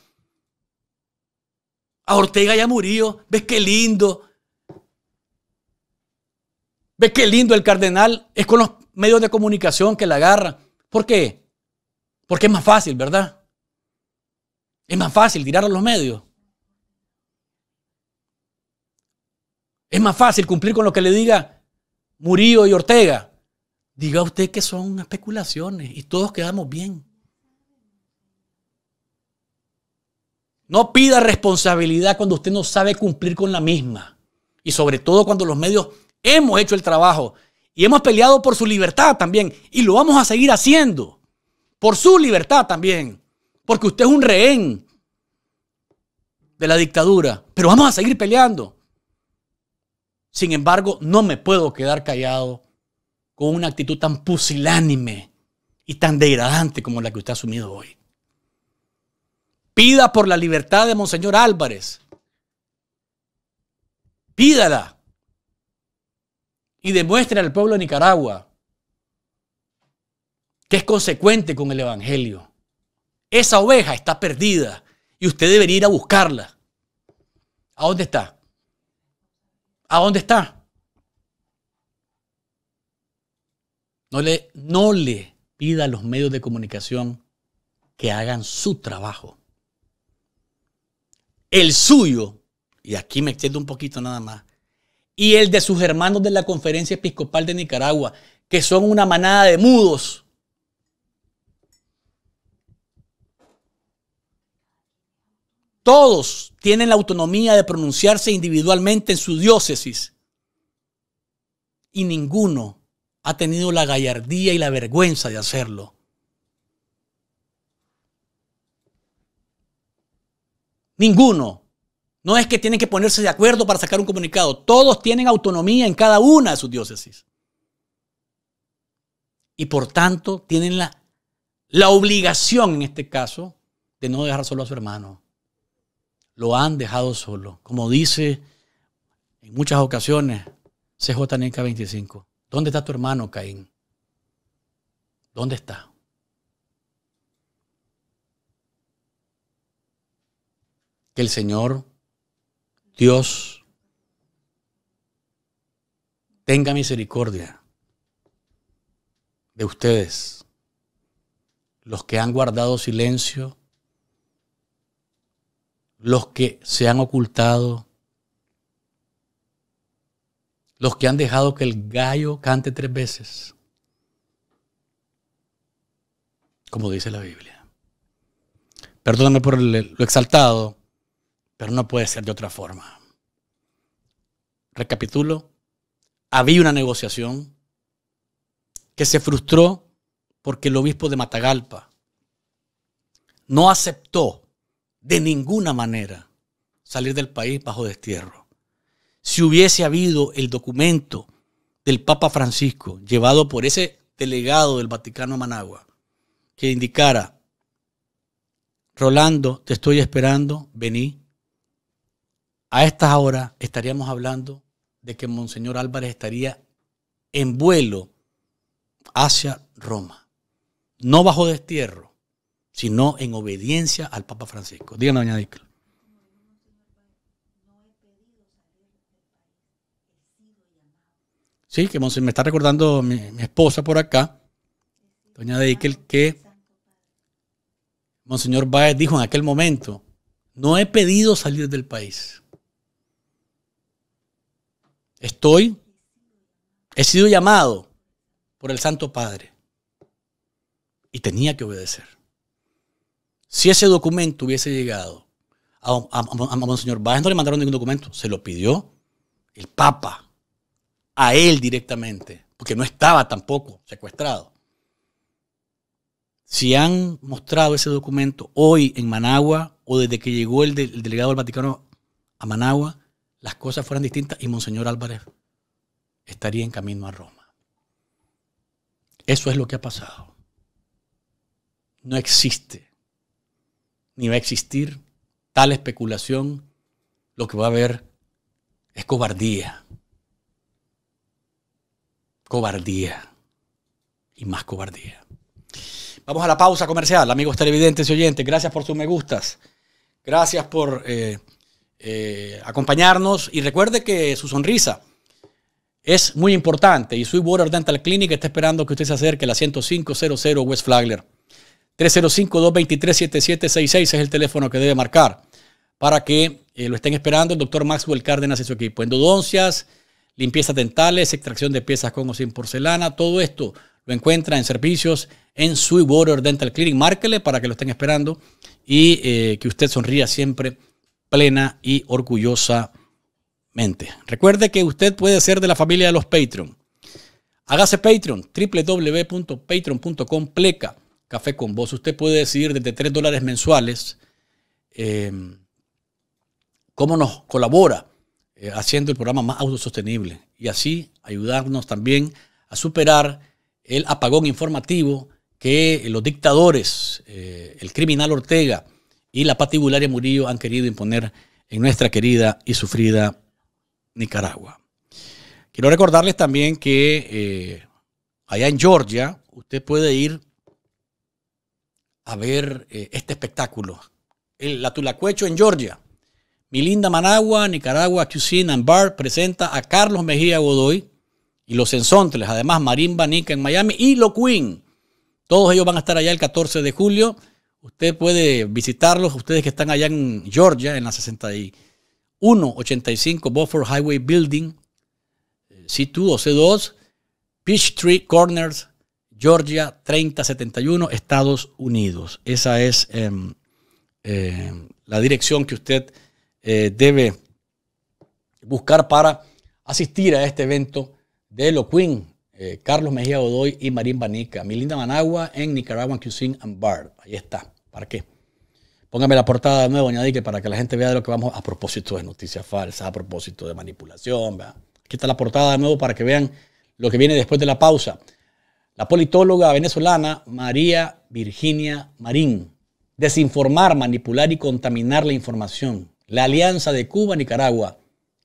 a Ortega ya murió. ves qué lindo. Ves qué lindo el cardenal es con los medios de comunicación que la agarran. ¿Por qué? Porque es más fácil, ¿verdad? Es más fácil tirar a los medios. Es más fácil cumplir con lo que le diga Murillo y Ortega. Diga usted que son especulaciones y todos quedamos bien. No pida responsabilidad cuando usted no sabe cumplir con la misma. Y sobre todo cuando los medios hemos hecho el trabajo y hemos peleado por su libertad también. Y lo vamos a seguir haciendo. Por su libertad también. Porque usted es un rehén de la dictadura. Pero vamos a seguir peleando. Sin embargo, no me puedo quedar callado con una actitud tan pusilánime y tan degradante como la que usted ha asumido hoy. Pida por la libertad de Monseñor Álvarez. Pídala y demuestre al pueblo de Nicaragua que es consecuente con el Evangelio. Esa oveja está perdida y usted debería ir a buscarla. ¿A dónde está? ¿A dónde está? No le, no le pida a los medios de comunicación que hagan su trabajo. El suyo, y aquí me extiendo un poquito nada más, y el de sus hermanos de la Conferencia Episcopal de Nicaragua, que son una manada de mudos. Todos tienen la autonomía de pronunciarse individualmente en su diócesis y ninguno ha tenido la gallardía y la vergüenza de hacerlo. Ninguno. No es que tienen que ponerse de acuerdo para sacar un comunicado. Todos tienen autonomía en cada una de sus diócesis. Y por tanto, tienen la, obligación, en este caso, de no dejar solo a su hermano. Lo han dejado solo. Como dice en muchas ocasiones CJNK 25. ¿Dónde está tu hermano, Caín? ¿Dónde está? Que el Señor Dios, tenga misericordia de ustedes, los que han guardado silencio, los que se han ocultado, los que han dejado que el gallo cante tres veces, como dice la Biblia. Perdóname por lo exaltado, pero no puede ser de otra forma. Recapitulo, había una negociación que se frustró porque el obispo de Matagalpa no aceptó de ninguna manera salir del país bajo destierro. Si hubiese habido el documento del Papa Francisco llevado por ese delegado del Vaticano Managua que indicara, Rolando, te estoy esperando, vení, a estas horas estaríamos hablando de que Monseñor Álvarez estaría en vuelo hacia Roma. No bajo destierro, sino en obediencia al Papa Francisco. Díganos, doña Sí, que Monseñor, me está recordando mi, esposa por acá, doña Deikel, que Monseñor Baez dijo en aquel momento, no he pedido salir del país. Estoy, he sido llamado por el Santo Padre y tenía que obedecer. Si ese documento hubiese llegado a, Monseñor Báez, no le mandaron ningún documento, se lo pidió el Papa a él directamente, porque no estaba tampoco secuestrado. Si han mostrado ese documento hoy en Managua o desde que llegó el delegado del Vaticano a Managua, las cosas fueran distintas y Monseñor Álvarez estaría en camino a Roma. Eso es lo que ha pasado. No existe, ni va a existir tal especulación. Lo que va a haber es cobardía. Cobardía. Y más cobardía. Vamos a la pausa comercial, amigos televidentes y oyentes. Gracias por sus me gustas. Gracias por... Eh, eh, acompañarnos y recuerde que su sonrisa es muy importante y Sweetwater Dental Clinic está esperando que usted se acerque a la 10500 West Flagler. 305-223-7766 es el teléfono que debe marcar para que eh, lo estén esperando el doctor Maxwell Cárdenas y su equipo. Endodoncias, limpiezas dentales, extracción de piezas con o sin porcelana, todo esto lo encuentra en servicios en Sweetwater Dental Clinic. Márquele para que lo estén esperando y eh, que usted sonría siempre plena y orgullosamente. Recuerde que usted puede ser de la familia de los Patreon. Hágase Patreon, www.patreon.com pleca café con Voz. Usted puede decidir desde 3 dólares mensuales eh, cómo nos colabora eh, haciendo el programa más autosostenible y así ayudarnos también a superar el apagón informativo que los dictadores, eh, el criminal Ortega, y la patibularia Murillo han querido imponer en nuestra querida y sufrida Nicaragua. Quiero recordarles también que eh, allá en Georgia usted puede ir a ver eh, este espectáculo, el, la Tulacuecho en Georgia. Mi linda Managua, Nicaragua Cuisine and Bar presenta a Carlos Mejía Godoy y los Enzontles, además Marín Banica en Miami y Lo Queen. Todos ellos van a estar allá el 14 de julio Usted puede visitarlos, ustedes que están allá en Georgia, en la 6185 Beaufort Highway Building, eh, C2 o C2, Peachtree Corners, Georgia 3071, Estados Unidos. Esa es em, em, la dirección que usted eh, debe buscar para asistir a este evento de Eloquin eh, Carlos Mejía Godoy y Marín Banica. Mi linda Managua en Nicaragua Cuisine and Bar. Ahí está. ¿Para qué? Póngame la portada de nuevo, que para que la gente vea de lo que vamos a propósito de noticias falsas, a propósito de manipulación. Aquí está la portada de nuevo para que vean lo que viene después de la pausa. La politóloga venezolana María Virginia Marín. Desinformar, manipular y contaminar la información. La alianza de Cuba, Nicaragua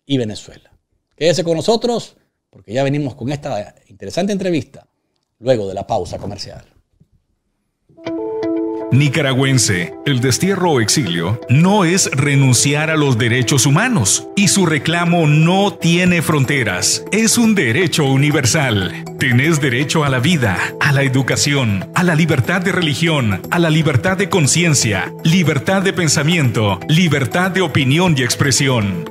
y Venezuela. Quédese con nosotros porque ya venimos con esta interesante entrevista luego de la pausa comercial. Nicaragüense, el destierro o exilio no es renunciar a los derechos humanos y su reclamo no tiene fronteras, es un derecho universal. Tenés derecho a la vida, a la educación, a la libertad de religión, a la libertad de conciencia, libertad de pensamiento, libertad de opinión y expresión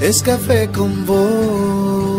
es café con vos.